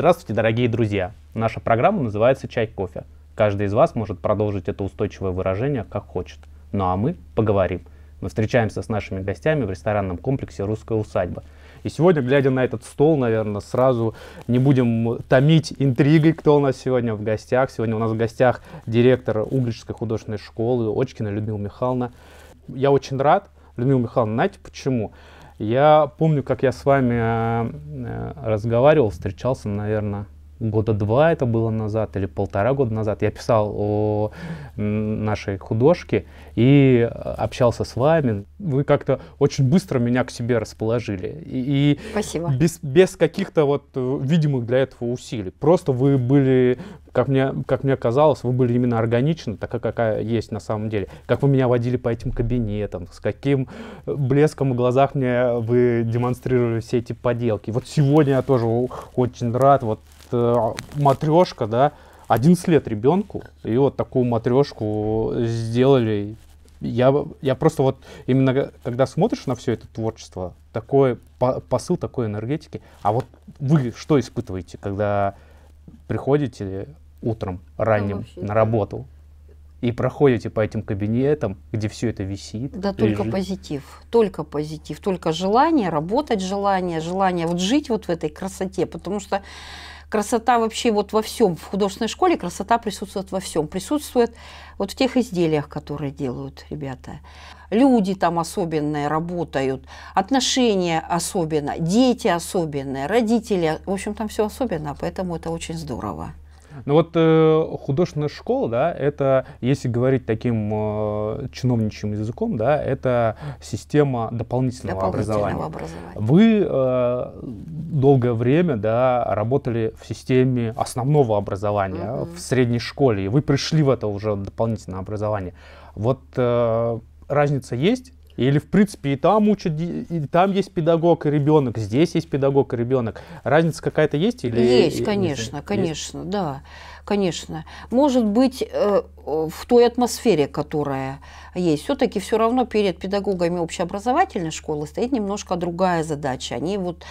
Здравствуйте, дорогие друзья! Наша программа называется «Чай-кофе». Каждый из вас может продолжить это устойчивое выражение как хочет. Ну а мы поговорим. Мы встречаемся с нашими гостями в ресторанном комплексе «Русская усадьба». И сегодня, глядя на этот стол, наверное, сразу не будем томить интригой, кто у нас сегодня в гостях. Сегодня у нас в гостях директор Угличской художественной школы Очкина Людмила Михайловна. Я очень рад. Людмила Михайловна, знаете почему? Я помню, как я с вами э, э, разговаривал, встречался, наверное, года два это было назад или полтора года назад, я писал о нашей художке и общался с вами. Вы как-то очень быстро меня к себе расположили. И, Спасибо. Без, без каких-то вот э, видимых для этого усилий. Просто вы были, как мне, как мне казалось, вы были именно органично такая, какая есть на самом деле. Как вы меня водили по этим кабинетам, с каким э, блеском в глазах мне вы демонстрировали все эти поделки. Вот сегодня я тоже очень рад, вот Э, матрешка, да, 11 лет ребенку, и вот такую матрешку сделали. Я, я просто вот именно когда смотришь на все это творчество, такой посыл такой энергетики. А вот вы что испытываете, когда приходите утром ранним а на работу и проходите по этим кабинетам, где все это висит. Да, лежит. только позитив, только позитив, только желание, работать желание, желание вот жить вот в этой красоте, потому что красота вообще вот во всем. В художественной школе красота присутствует во всем. Присутствует вот в тех изделиях, которые делают ребята. Люди там особенные работают, отношения особенно, дети особенные, родители. В общем, там все особенно, поэтому это очень здорово. Ну вот э, художественная школа, да, это, если говорить таким э, чиновничьим языком, да, это система дополнительного, дополнительного образования. образования. Вы э, долгое время, да, работали в системе основного образования mm-hmm. в средней школе, и вы пришли в это уже дополнительное образование. Вот э, разница есть? Или, в принципе, и там учат, и там есть педагог и ребенок, здесь есть педагог и ребенок. Разница какая-то есть? Или... Есть, конечно, есть? конечно, да, конечно. Может быть, э, в той атмосфере, которая есть. Все-таки все равно перед педагогами общеобразовательной школы стоит немножко другая задача. Они вот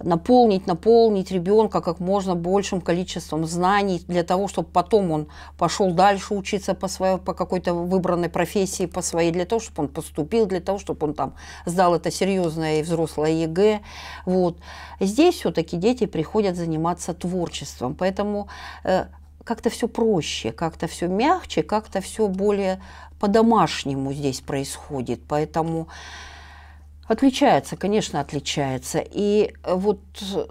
наполнить, наполнить ребенка как можно большим количеством знаний для того, чтобы потом он пошел дальше учиться по, своей, по какой-то выбранной профессии, по своей, для того, чтобы он поступил, для того, чтобы он там сдал это серьезное и взрослое ЕГЭ. Вот. Здесь все-таки дети приходят заниматься творчеством, поэтому э, как-то все проще, как-то все мягче, как-то все более по-домашнему здесь происходит. Поэтому Отличается, конечно, отличается. И э, вот э,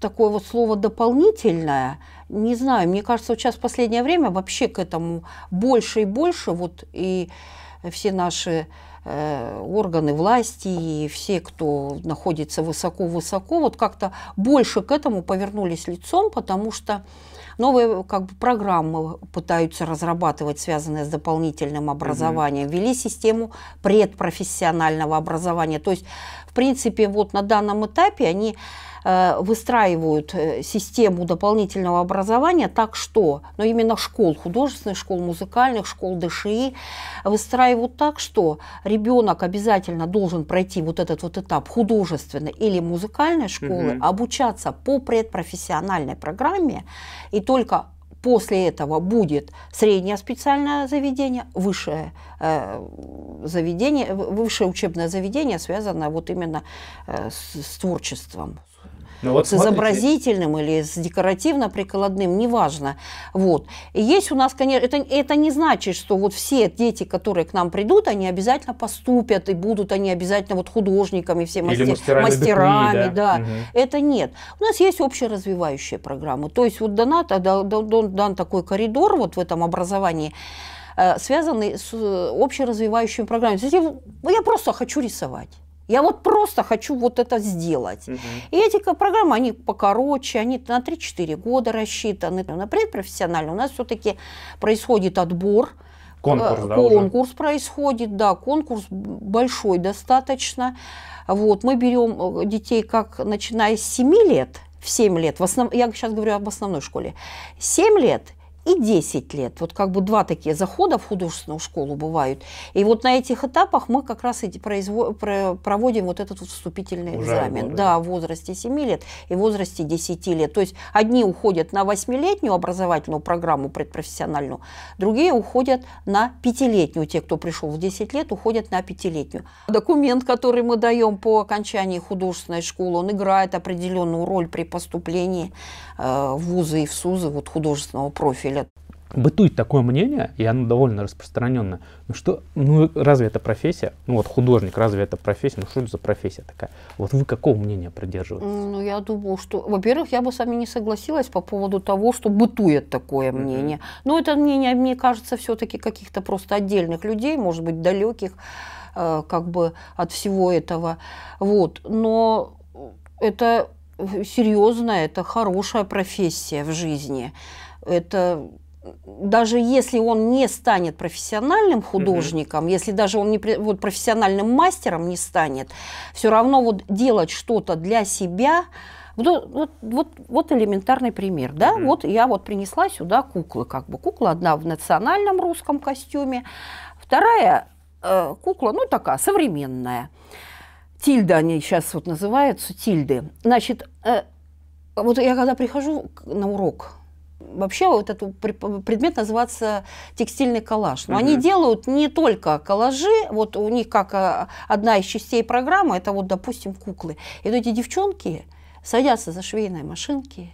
такое вот слово «дополнительное», не знаю, мне кажется, вот сейчас в последнее время вообще к этому больше и больше, вот и все наши э, органы власти и все, кто находится высоко-высоко, вот как-то больше к этому повернулись лицом, потому что Новые как бы, программы пытаются разрабатывать, связанные с дополнительным образованием. Угу. Ввели систему предпрофессионального образования. То есть, в принципе, вот на данном этапе они Э, выстраивают э, систему дополнительного образования так, что, но ну, именно школ, художественных школ, музыкальных школ, ДШИ, выстраивают так, что ребенок обязательно должен пройти вот этот вот этап художественной или музыкальной школы, угу. обучаться по предпрофессиональной программе, и только после этого будет среднее специальное заведение, высшее э, заведение, высшее учебное заведение, связанное вот именно с, с творчеством. Ну, вот с смотрите. изобразительным или с декоративно-прикладным, неважно. Вот. И есть у нас, конечно, это, это не значит, что вот все дети, которые к нам придут, они обязательно поступят и будут они обязательно вот художниками, все мастер, мастерами, мастерами да. да. Угу. Это нет. У нас есть общеразвивающие программы. То есть вот дана, дан, дан такой коридор вот в этом образовании, э, связанный с э, общеразвивающими программами. Я просто хочу рисовать. Я вот просто хочу вот это сделать. Угу. И эти программы, они покороче, они на 3-4 года рассчитаны. На предпрофессионально у нас все-таки происходит отбор. Конкурс, э, да, конкурс уже? происходит, да, конкурс большой достаточно. Вот, мы берем э, детей как начиная с 7 лет, в 7 лет, в основ... я сейчас говорю об основной школе, 7 лет и 10 лет. Вот как бы два такие захода в художественную школу бывают. И вот на этих этапах мы как раз и проводим вот этот вот вступительный Уже экзамен. Годы. Да, в возрасте 7 лет и в возрасте 10 лет. То есть одни уходят на 8-летнюю образовательную программу предпрофессиональную, другие уходят на 5-летнюю. Те, кто пришел в 10 лет, уходят на 5-летнюю. Документ, который мы даем по окончании художественной школы, он играет определенную роль при поступлении э, в вузы и в СУЗы вот художественного профиля лет. Бытует такое мнение, и оно довольно распространенное. Ну что, ну разве это профессия? Ну вот художник, разве это профессия? Ну что это за профессия такая? Вот вы какого мнения придерживаетесь? Ну я думаю, что, во-первых, я бы с вами не согласилась по поводу того, что бытует такое мнение. Mm-hmm. Но это мнение, мне кажется, все-таки каких-то просто отдельных людей, может быть, далеких э, как бы от всего этого. Вот. Но это э, серьезная, это хорошая профессия в жизни. Это даже если он не станет профессиональным художником, mm-hmm. если даже он не вот профессиональным мастером не станет, все равно вот делать что-то для себя. Вот, вот, вот, вот элементарный пример, да? Mm-hmm. Вот я вот принесла сюда куклы, как бы кукла одна в национальном русском костюме, вторая э, кукла, ну такая современная. Тильда они сейчас вот называются, тильды. Значит, э, вот я когда прихожу на урок Вообще вот этот предмет называется текстильный коллаж. Но угу. они делают не только коллажи, вот у них как а, одна из частей программы, это вот, допустим, куклы. И вот эти девчонки садятся за швейные машинки,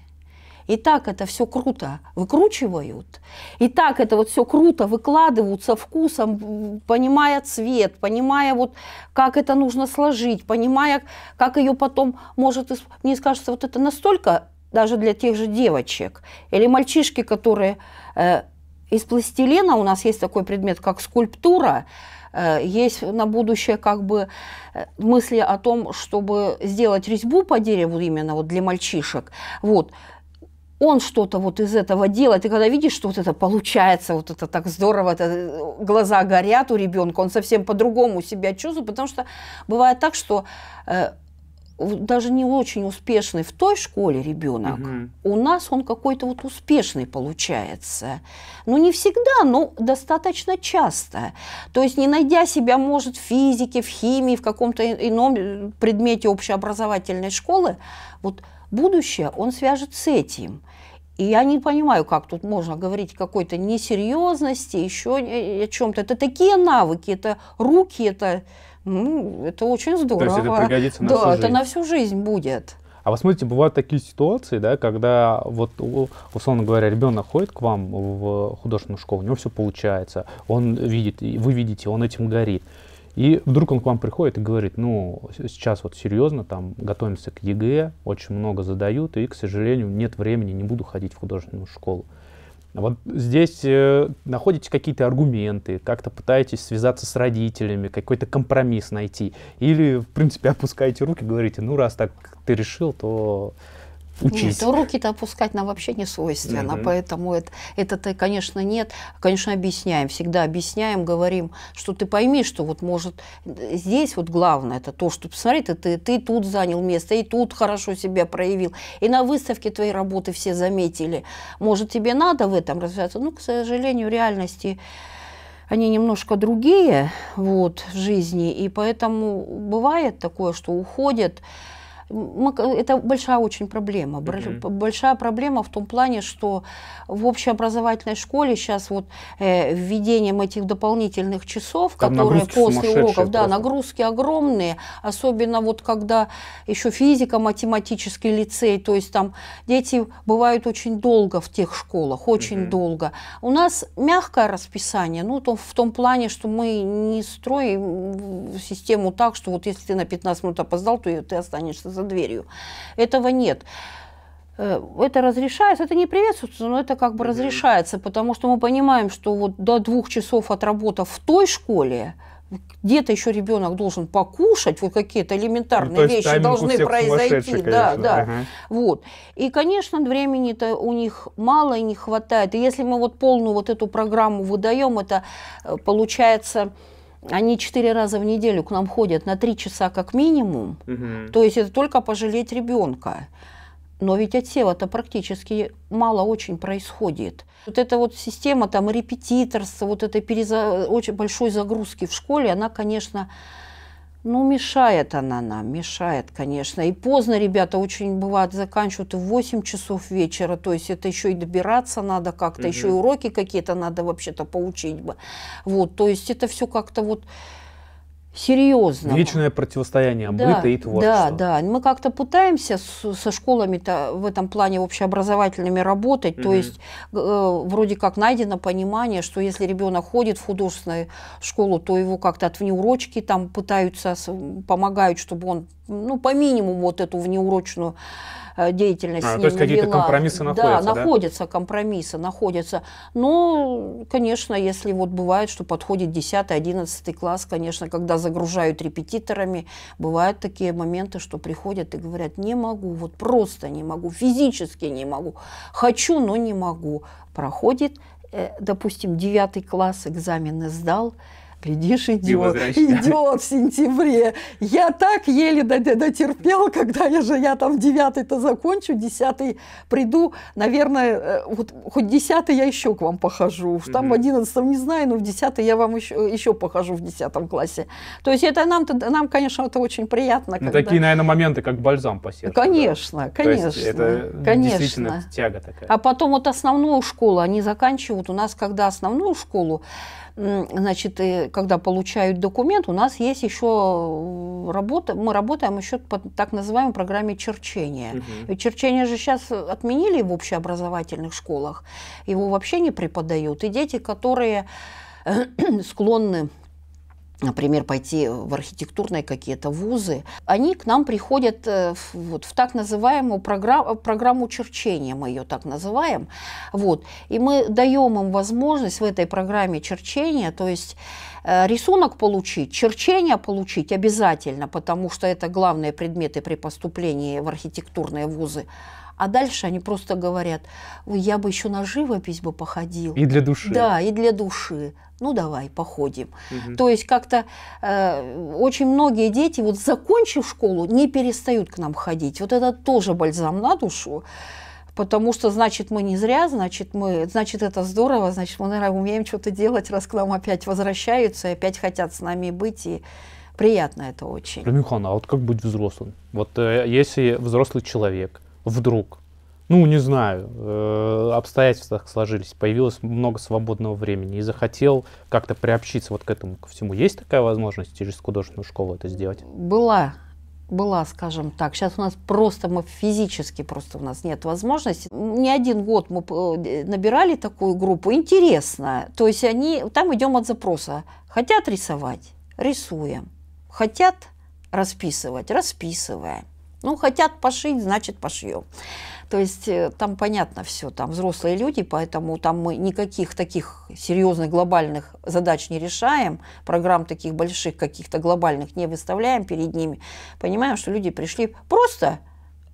и так это все круто выкручивают, и так это вот все круто выкладывают со вкусом, понимая цвет, понимая вот как это нужно сложить, понимая, как ее потом может... Мне кажется, вот это настолько даже для тех же девочек. Или мальчишки, которые э, из пластилина, у нас есть такой предмет, как скульптура, э, есть на будущее как бы э, мысли о том, чтобы сделать резьбу по дереву именно вот для мальчишек. Вот он что-то вот из этого делает, и когда видишь, что вот это получается, вот это так здорово, это, э, глаза горят у ребенка, он совсем по-другому себя чувствует, потому что бывает так, что э, даже не очень успешный в той школе ребенок, угу. у нас он какой-то вот успешный получается. Ну, не всегда, но достаточно часто. То есть, не найдя себя, может, в физике, в химии, в каком-то ином э, предмете общеобразовательной школы, вот будущее он свяжет с этим. И я не понимаю, как тут можно говорить какой-то несерьезности, еще э, о чем-то. Это такие навыки, это руки, это ну, это очень здорово. То есть это пригодится на да, всю жизнь. это на всю жизнь будет. А вы смотрите, бывают такие ситуации, да, когда, вот, условно говоря, ребенок ходит к вам в художественную школу, у него все получается, он видит, вы видите, он этим горит. И вдруг он к вам приходит и говорит, ну, сейчас вот серьезно, там, готовимся к ЕГЭ, очень много задают, и, к сожалению, нет времени, не буду ходить в художественную школу. Вот здесь э, находите какие-то аргументы, как-то пытаетесь связаться с родителями, какой-то компромисс найти. Или, в принципе, опускаете руки, говорите, ну, раз так ты решил, то учись. Нет, руки-то опускать нам вообще не свойственно, Uh -huh. поэтому это, это-то, конечно, нет. Конечно, объясняем, всегда объясняем, говорим, что ты пойми, что вот может э, здесь вот главное это то, что посмотри, ты, ты, ты тут занял место, и тут хорошо себя проявил, и на выставке твои работы все заметили. Может, тебе надо в этом развиваться? Ну, к сожалению, реальности они немножко другие вот, в жизни, и поэтому бывает такое, что уходят это большая очень проблема. Mm -hmm. Большая проблема в том плане, что в общеобразовательной школе сейчас вот э, введением этих дополнительных часов, Там которые после уроков, да, просто. нагрузки огромные, особенно вот когда еще физика, математический лицей, то есть там дети бывают очень долго в тех школах, очень Mm -hmm. долго. У нас мягкое расписание, ну, то, в том плане, что мы не строим систему так, что вот если ты на 15 минут опоздал, то ты останешься за дверью. Этого нет э, это разрешается, это не приветствуется, но это как бы разрешается, потому что мы понимаем, что вот до двух часов отработав в той школе, где-то еще ребенок должен покушать, вот какие-то элементарные ну, вещи должны произойти, да, да, ага. вот. И, конечно, времени-то у них мало и не хватает. И если мы вот полную вот эту программу выдаем, это э, получается они четыре раза в неделю к нам ходят на три часа как минимум, угу. то есть это только пожалеть ребенка. Но ведь отсева-то практически мало очень происходит. Вот эта вот система там репетиторства, вот этой переза... очень большой загрузки в школе, она, конечно, ну, мешает она нам, мешает, конечно. И поздно ребята очень бывает заканчивают в 8 часов вечера. То есть это еще и добираться надо как-то, угу. еще и уроки какие-то надо вообще-то поучить бы. Вот, то есть это все как-то вот серьезного. Вечное противостояние быта да, и творчества. Да, да. Мы как-то пытаемся с, со школами-то в этом плане общеобразовательными работать. Mm-hmm. То есть э, вроде как найдено понимание, что если ребенок ходит в художественную школу, то его как-то от внеурочки там пытаются, помогают, чтобы он ну, по минимуму вот эту внеурочную э, деятельность. А, то есть какие-то компромиссы находятся, да? находятся да? компромиссы, находятся. Ну, конечно, если вот бывает, что подходит 10-11 класс, конечно, когда загружают репетиторами, бывают такие моменты, что приходят и говорят, не могу, вот просто не могу, физически не могу, хочу, но не могу. Проходит, э, допустим, 9 класс, экзамены сдал, Глядишь, идет, идет в сентябре. Я так еле дотерпел, когда я же, я там девятый-то закончу, десятый приду. Наверное, э, вот хоть десятый я еще к вам похожу. Там в одиннадцатом не знаю, но в десятый я вам еще, еще похожу в десятом классе. То есть это нам, то нам конечно, это очень приятно. Ну, когда... Такие, наверное, моменты, как бальзам по сердцу. Конечно, да? конечно. То есть это конечно. действительно тяга такая. А потом вот основную школу они заканчивают. У нас, когда основную школу, значит, э, когда получают документ, у нас есть еще э, работа, мы работаем еще по так называемой программе черчения. Угу. черчение же сейчас отменили в общеобразовательных школах, его вообще не преподают. И дети, которые э, склонны например, пойти в архитектурные какие-то вузы, они к нам приходят э, вот, в так называемую программу, программу черчения, мы ее так называем. Вот. И мы даем им возможность в этой программе черчения, то есть Э, рисунок получить, черчение получить обязательно, потому что это главные предметы при поступлении в архитектурные вузы. А дальше они просто говорят, я бы еще на живопись бы походил. И для души. Да, и для души. Ну давай, походим. Угу. То есть как-то э, очень многие дети, вот закончив школу, не перестают к нам ходить. Вот это тоже бальзам на душу потому что, значит, мы не зря, значит, мы, значит, это здорово, значит, мы, наверное, умеем что-то делать, раз к нам опять возвращаются, и опять хотят с нами быть, и приятно это очень. Михан, а вот как быть взрослым? Вот э, если взрослый человек вдруг, ну, не знаю, э, обстоятельства так сложились, появилось много свободного времени и захотел как-то приобщиться вот к этому ко всему, есть такая возможность через художественную школу это сделать? Была была, скажем так. Сейчас у нас просто мы физически просто у нас нет возможности. Не один год мы э, набирали такую группу. Интересно. То есть они там идем от запроса. Хотят рисовать, рисуем. Хотят расписывать, расписываем. Ну, хотят пошить, значит, пошьем. То есть э, там понятно все, там взрослые люди, поэтому там мы никаких таких серьезных глобальных задач не решаем, программ таких больших каких-то глобальных не выставляем перед ними. Понимаем, что люди пришли просто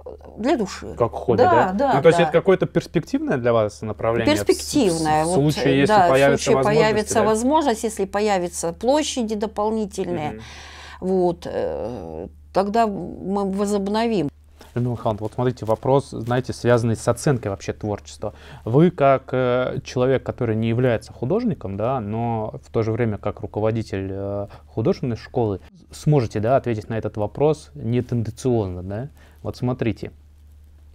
э, для души. Как хобби, да? Да, да. Ну, то да. есть это какое-то перспективное для вас направление? Перспективное. В, в случае, вот, если да, появится, в случае возможность, да? если появятся площади дополнительные, mm-hmm. вот, э, тогда мы возобновим. Людмила Михайловна, вот смотрите, вопрос, знаете, связанный с оценкой вообще творчества. Вы как э, человек, который не является художником, да, но в то же время как руководитель э, художественной школы, сможете, да, ответить на этот вопрос не да? Вот смотрите,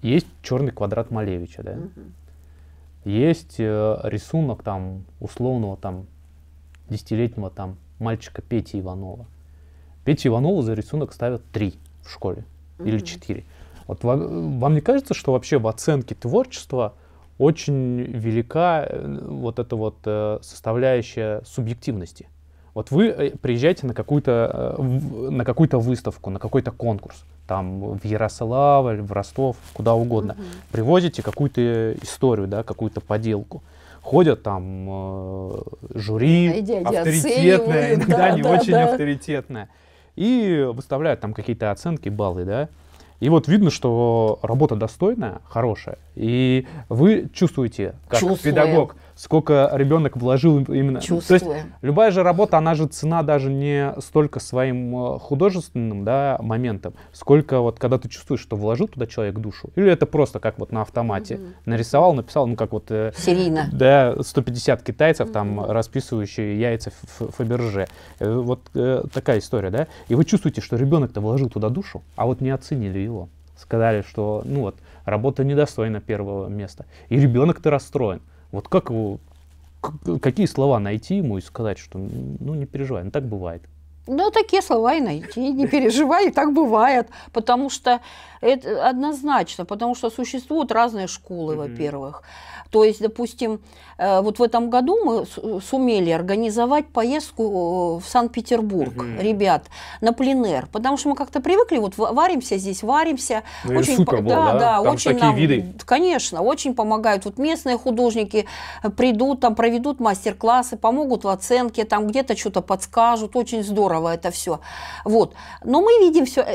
есть черный квадрат Малевича, да? Угу. Есть э, рисунок там условного там десятилетнего там мальчика Пети Иванова. Пети Иванову за рисунок ставят три в школе угу. или четыре. Вот вам, вам не кажется, что вообще в оценке творчества очень велика э, вот эта вот э, составляющая субъективности? Вот вы э, приезжаете на какую-то на какую-то выставку, на какой-то конкурс, там в Ярославль, в Ростов, куда угодно, угу. привозите какую-то историю, да, какую-то поделку ходят там э, жюри, авторитетное, иногда да, не да, очень да. авторитетное, и выставляют там какие-то оценки, баллы, да. И вот видно, что работа достойная, хорошая, и вы чувствуете, как Чувствуем. педагог, сколько ребенок вложил именно. Чувствуем. То есть любая же работа, она же цена даже не столько своим э, художественным да, моментом, сколько вот когда ты чувствуешь, что вложил туда человек душу. Или это просто как вот на автомате. Mm-hmm. Нарисовал, написал, ну как вот... Э, Серийно. Да, 150 китайцев mm-hmm. там расписывающие яйца в Фаберже. Э, вот э, такая история, да? И вы чувствуете, что ребенок-то вложил туда душу, а вот не оценили его. Сказали, что, ну вот, работа недостойна первого места. И ребенок-то расстроен. Вот как его, какие слова найти ему и сказать, что ну не переживай, ну так бывает. Ну, такие слова и найти, не переживай, и так бывает. Потому что это однозначно, потому что существуют разные школы, mm-hmm. во-первых. То есть, допустим, э, вот в этом году мы сумели организовать поездку э, в Санкт-Петербург, угу. ребят, на пленер, потому что мы как-то привыкли, вот варимся здесь, варимся. Ну, очень, супер было, да, да, да там очень такие нам, виды. Конечно, очень помогают вот местные художники, э, придут, там проведут мастер-классы, помогут в оценке, там где-то что-то подскажут, очень здорово это все. Вот. Но мы видим все,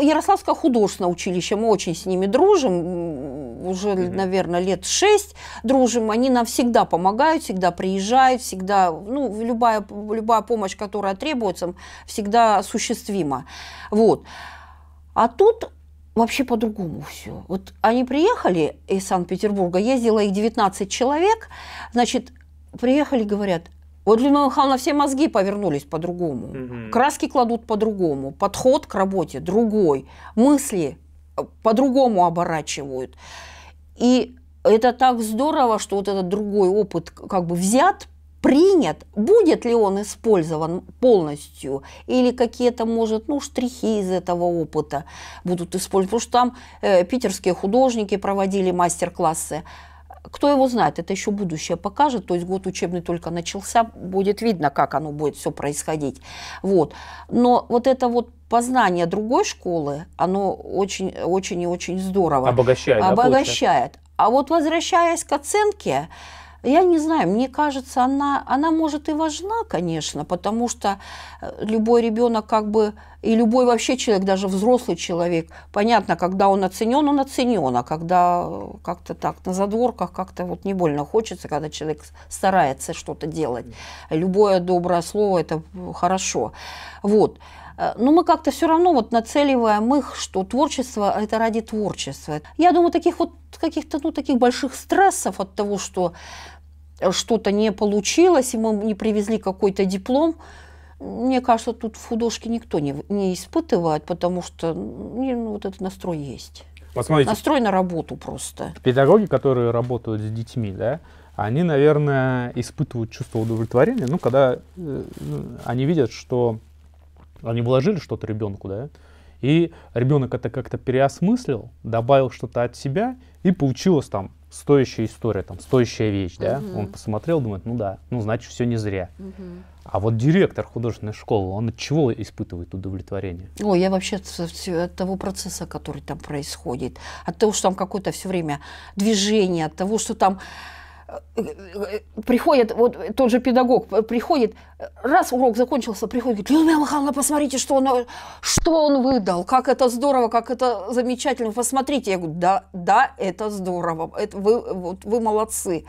Ярославское художественное училище, мы очень с ними дружим, уже, mm-hmm. наверное, лет шесть дружим. Они нам всегда помогают, всегда приезжают, всегда, ну, любая, любая помощь, которая требуется, всегда осуществима. Вот. А тут вообще по-другому все. Вот они приехали из Санкт-Петербурга, ездило их 19 человек, значит, приехали, говорят, вот Людмила Михайловна все мозги повернулись по-другому, mm краски кладут по-другому, подход к работе другой, мысли э, по-другому оборачивают. И это так здорово, что вот этот другой опыт как бы взят, принят, будет ли он использован полностью, или какие-то, может, ну, штрихи из этого опыта будут использованы. Потому что там э, питерские художники проводили мастер-классы. Кто его знает, это еще будущее покажет, то есть год учебный только начался, будет видно, как оно будет все происходить. Вот. Но вот это вот познание другой школы, оно очень, очень и очень здорово. Обогащает. Обогащает. Да, а вот возвращаясь к оценке, я не знаю, мне кажется, она, она может и важна, конечно, потому что э, любой ребенок как бы, и любой вообще человек, даже взрослый человек, понятно, когда он оценен, он оценен, а когда э, как-то так на задворках, как-то вот не больно хочется, когда человек старается что-то делать. Любое доброе слово – это хорошо. Вот. Э, но мы как-то все равно вот нацеливаем их, что творчество – это ради творчества. Я думаю, таких вот каких-то ну, таких больших стрессов от того, что Э, что-то не получилось, и мы не привезли какой-то диплом, мне кажется, тут в художки никто не, не испытывает, потому что ну, ну вот этот настрой есть. Вот смотрите, настрой на работу просто. Педагоги, которые работают с детьми, да, они, наверное, испытывают чувство удовлетворения, ну, когда э, они видят, что они вложили что-то ребенку, да, и ребенок это как-то переосмыслил, добавил что-то от себя, и получилось там стоящая история, там, стоящая вещь, да? Угу. Он посмотрел, думает, ну да, ну значит, все не зря. Угу. А вот директор художественной школы, он от чего испытывает удовлетворение? О, я вообще от, от того процесса, который там происходит, от того, что там какое-то все время движение, от того, что там приходит, вот тот же педагог приходит, раз урок закончился, приходит, говорит, Людмила Михайловна, посмотрите, что он, что он выдал, как это здорово, как это замечательно, посмотрите. Я говорю, да, да, это здорово, это вы, вот, вы молодцы.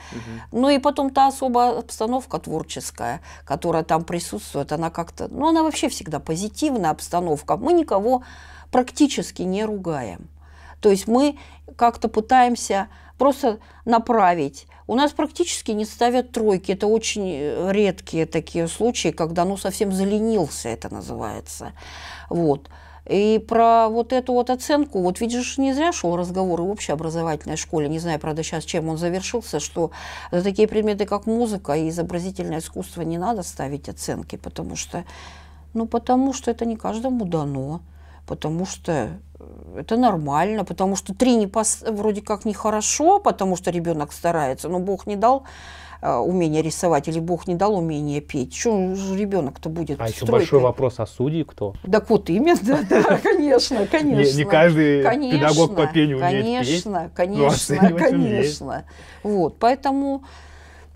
Угу. Ну и потом та особая обстановка творческая, которая там присутствует, она как-то, ну она вообще всегда позитивная обстановка, мы никого практически не ругаем. То есть мы как-то пытаемся просто направить. У нас практически не ставят тройки. Это очень э, редкие такие случаи, когда ну совсем заленился, это называется. Вот. И про вот эту вот оценку, вот видишь, не зря шел разговор в общеобразовательной школе, не знаю, правда, сейчас чем он завершился, что за такие предметы, как музыка и изобразительное искусство, не надо ставить оценки, потому что, ну, потому что это не каждому дано, потому что это нормально, потому что три не пос... вроде как нехорошо, потому что ребенок старается, но Бог не дал э, умение рисовать или Бог не дал умение петь. Что же ребенок-то будет? А еще большой вопрос, о а судьи кто? Да вот именно, да, конечно, конечно. Не каждый педагог по пению умеет петь. Конечно, ну, конечно, конечно. Вот, поэтому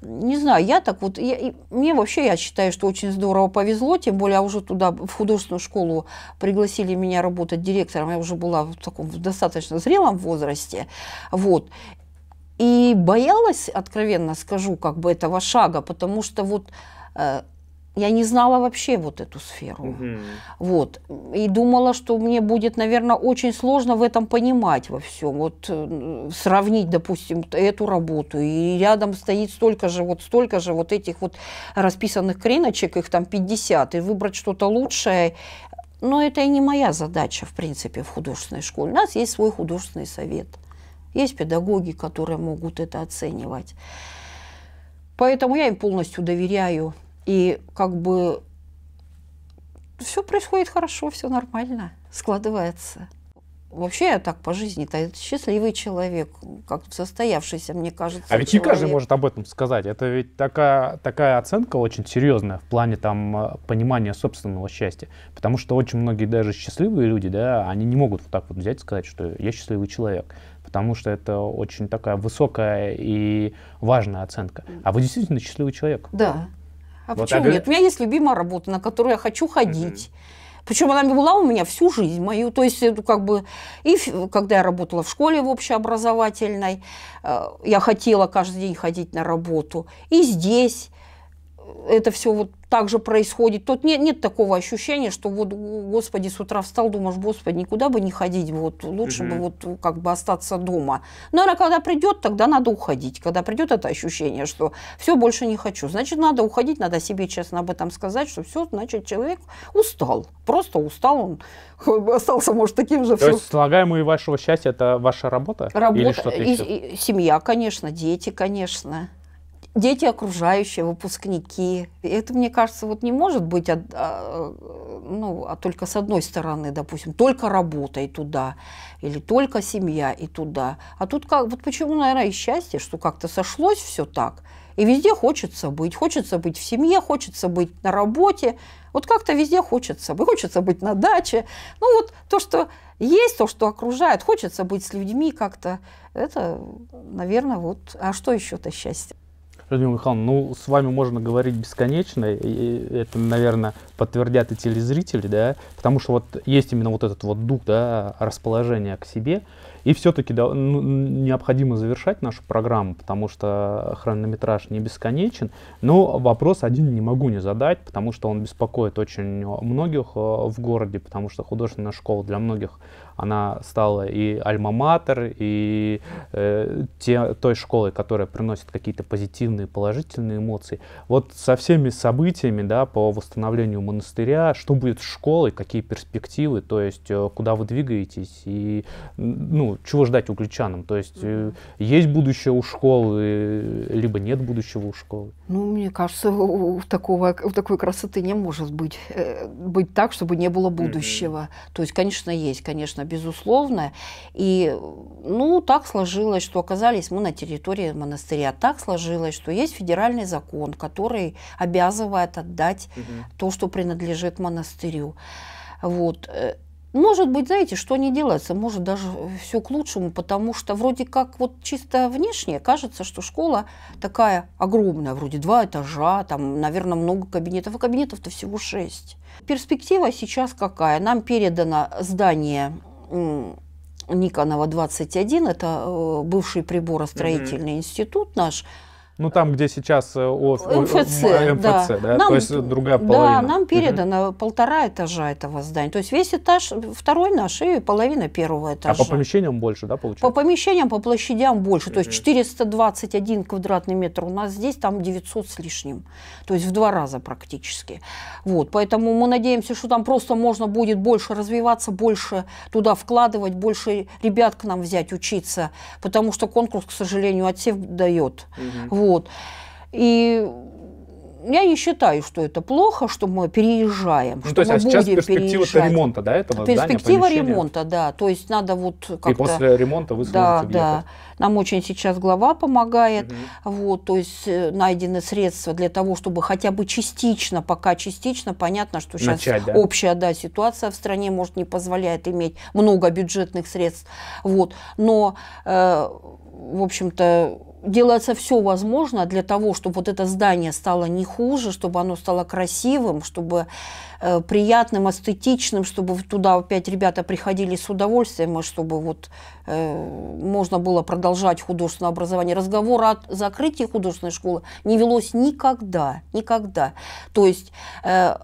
не знаю, я так вот, я, мне вообще, я считаю, что очень здорово повезло, тем более а уже туда, в художественную школу пригласили меня работать директором, я уже была в таком достаточно зрелом возрасте, вот, и боялась, откровенно скажу, как бы этого шага, потому что вот э, я не знала вообще вот эту сферу. Угу. Вот. И думала, что мне будет, наверное, очень сложно в этом понимать во всем. Вот э, сравнить, допустим, эту работу. И рядом стоит столько же, вот столько же вот этих вот расписанных криночек, их там 50, и выбрать что-то лучшее. Но это и не моя задача, в принципе, в художественной школе. У нас есть свой художественный совет. Есть педагоги, которые могут это оценивать. Поэтому я им полностью доверяю. И как бы все происходит хорошо, все нормально, складывается. Вообще я так по жизни-то это счастливый человек, как состоявшийся, мне кажется. А ведь человек. не каждый может об этом сказать. Это ведь такая, такая оценка очень серьезная в плане там э, понимания собственного счастья. Потому что очень многие даже счастливые люди, да, они не могут вот так вот взять и сказать, что я счастливый человек. Потому что это очень такая высокая и важная оценка. А вы действительно счастливый человек? Да, а вот почему так... нет? У меня есть любимая работа, на которую я хочу ходить. Mm-hmm. Причем она была у меня всю жизнь мою. То есть, э, как бы, и когда я работала в школе в общеобразовательной, э, я хотела каждый день ходить на работу. И здесь это все вот так же происходит. Тут нет, нет такого ощущения, что вот, господи, с утра встал, думаешь, господи, никуда бы не ходить, вот лучше угу. бы вот как бы остаться дома. Но она когда придет, тогда надо уходить. Когда придет это ощущение, что все, больше не хочу, значит, надо уходить, надо себе честно об этом сказать, что все, значит, человек устал, просто устал, он остался, может, таким же. То все... есть, слагаемые вашего счастья, это ваша работа? Работа, Или что-то и, еще? и, семья, конечно, дети, конечно дети окружающие, выпускники. Это, мне кажется, вот не может быть от, а, ну, а только с одной стороны, допустим, только работа и туда, или только семья и туда. А тут как, вот почему, наверное, и счастье, что как-то сошлось все так. И везде хочется быть. Хочется быть в семье, хочется быть на работе. Вот как-то везде хочется быть. Хочется быть на даче. Ну вот то, что есть, то, что окружает. Хочется быть с людьми как-то. Это, наверное, вот... А что еще-то счастье? Людмила Михайловна, ну, с вами можно говорить бесконечно, и это, наверное, подтвердят и телезрители, да, потому что вот есть именно вот этот вот дух, да, расположения к себе, и все-таки да, ну, необходимо завершать нашу программу, потому что хронометраж не бесконечен. Но вопрос один не могу не задать, потому что он беспокоит очень многих э, в городе, потому что художественная школа для многих она стала и альма-матер, и э, те, той школой, которая приносит какие-то позитивные, положительные эмоции. Вот со всеми событиями да, по восстановлению монастыря, что будет с школой, какие перспективы, то есть э, куда вы двигаетесь, и ну, чего ждать угличанам? То есть mm есть будущее у школы, э, либо нет будущего у школы? Ну, мне кажется, у, такого, у такой красоты не может быть, э, быть так, чтобы не было будущего. Mm-hmm. То есть, конечно, есть, конечно, безусловно. И, ну, так сложилось, что оказались мы на территории монастыря. Так сложилось, что есть федеральный закон, который обязывает отдать mm-hmm. то, что принадлежит монастырю. Вот может быть, знаете, что не делается, может даже э, все к лучшему, потому что вроде как вот чисто внешне кажется, что школа такая огромная, вроде два этажа, там, наверное, много кабинетов, а кабинетов-то всего шесть. Перспектива сейчас какая? Нам передано здание Никонова 21, это э, бывший приборостроительный mm-hmm. институт наш, ну, там, где сейчас э, ОФ... Э, МФЦ, МФЦ да. да? Нам, То есть э, другая половина. Да, нам передано угу. полтора этажа этого здания. То есть весь этаж, второй наш и половина первого этажа. А по помещениям больше, да, получается? По помещениям, по площадям больше. То есть 421 квадратный метр у нас здесь, там 900 с лишним. То есть в два раза практически. Вот, поэтому мы надеемся, что там просто можно будет больше развиваться, больше туда вкладывать, больше ребят к нам взять, учиться. Потому что конкурс, к сожалению, отсев дает. Угу. Вот. Вот. И я не считаю, что это плохо, что мы переезжаем, ну, что то есть, мы а сейчас будем перспектива переезжать. ремонта, да, этого Перспектива здания, ремонта, да. То есть надо вот как-то... И после ремонта вы Да, объехать. да. Нам очень сейчас глава помогает. Угу. Вот, то есть э, найдены средства для того, чтобы хотя бы частично, пока частично, понятно, что сейчас Начать, да? общая да, ситуация в стране, может, не позволяет иметь много бюджетных средств. Вот. Но, э, в общем-то, делается все возможное для того, чтобы вот это здание стало не хуже, чтобы оно стало красивым, чтобы э, приятным, эстетичным, чтобы туда опять ребята приходили с удовольствием, и чтобы вот э, можно было продолжать художественное образование. Разговор о закрытии художественной школы не велось никогда, никогда. То есть э,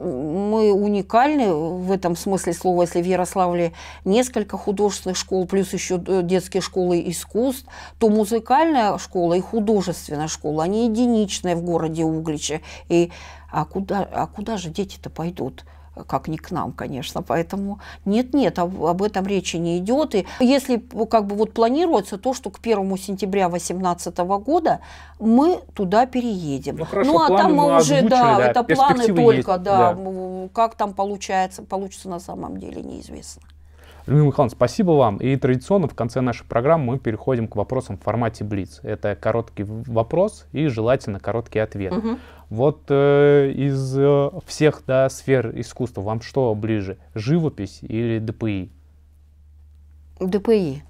мы уникальны в этом смысле слова, если в Ярославле несколько художественных школ, плюс еще э, детские школы искусств, то музыкальная школа и художественная школа, они единичные в городе Угличе. И а куда, а куда же дети-то пойдут? как не к нам, конечно. Поэтому нет-нет, об, этом речи не идет. И если как бы вот планируется то, что к 1 сентября 2018 года мы туда переедем. Ну, хорошо, ну а там мы, мы уже, да, да, это планы только, есть, да, да, как там получается, получится на самом деле неизвестно. Людмила ну, Михайловна, спасибо вам. И традиционно в конце нашей программы мы переходим к вопросам в формате Блиц. Это короткий вопрос и желательно короткий ответ. Угу. Вот э, из э, всех да, сфер искусства вам что ближе? Живопись или ДПИ? ДПИ.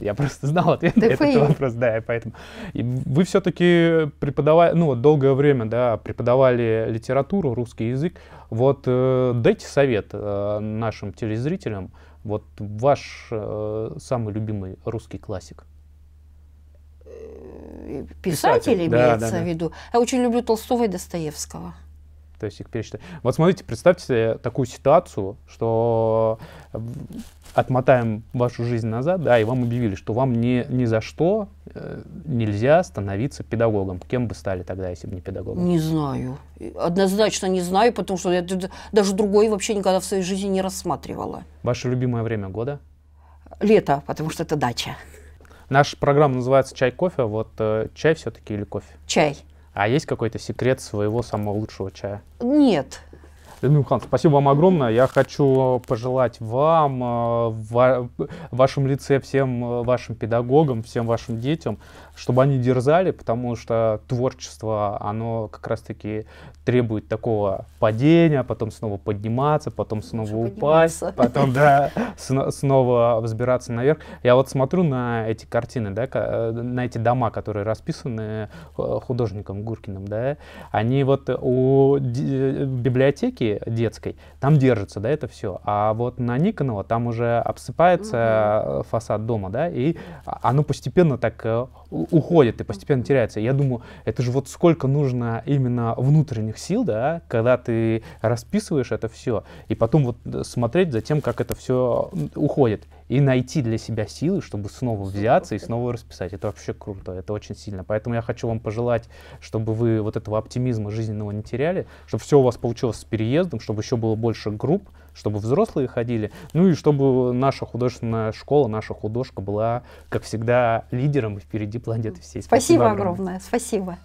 Я просто знал ответ на этот вопрос, да, и поэтому. И вы все-таки преподавали, ну, вот долгое время, да, преподавали литературу, русский язык. Вот э, дайте совет э, нашим телезрителям. Вот ваш э, самый любимый русский классик. Э, писатель, Писатель имеется да, да, в виду. Да. Я очень люблю Толстого и Достоевского. То есть их пересчитать. Вот смотрите, представьте себе такую ситуацию, что отмотаем вашу жизнь назад, да, и вам объявили, что вам ни, ни за что э, нельзя становиться педагогом. Кем бы стали тогда, если бы не педагогом? Не знаю. Однозначно не знаю, потому что я даже другой вообще никогда в своей жизни не рассматривала. Ваше любимое время года? Лето, потому что это дача. Наша программа называется «Чай-кофе». Вот э, чай все-таки или кофе? Чай. А есть какой-то секрет своего самого лучшего чая? Нет, Людмила Михайловна, спасибо вам огромное. Я хочу пожелать вам, э, в вашем лице, всем э, вашим педагогам, всем вашим детям, чтобы они дерзали, потому что творчество, оно как раз-таки требует такого падения, потом снова подниматься, потом снова Лучше упасть, потом, да, снова взбираться наверх. Я вот смотрю на эти картины, да, э, на эти дома, которые расписаны художником Гуркиным, да, они вот у библиотеки съемки детской, там держится, да, это все. А вот на Никонова там уже обсыпается угу. фасад дома, да, и оно постепенно так э, уходит и постепенно теряется. Я думаю, это же вот сколько нужно именно внутренних сил, да, когда ты расписываешь это все, и потом вот э, смотреть за тем, как это все уходит и найти для себя силы, чтобы снова взяться и снова расписать. Это вообще круто, это очень сильно. Поэтому я хочу вам пожелать, чтобы вы вот этого оптимизма жизненного не теряли, чтобы все у вас получилось с переездом, чтобы еще было больше групп, чтобы взрослые ходили, ну и чтобы наша художественная школа, наша художка была, как всегда, лидером и впереди планеты всей. Спасибо, Спасибо огромное. огромное. Спасибо.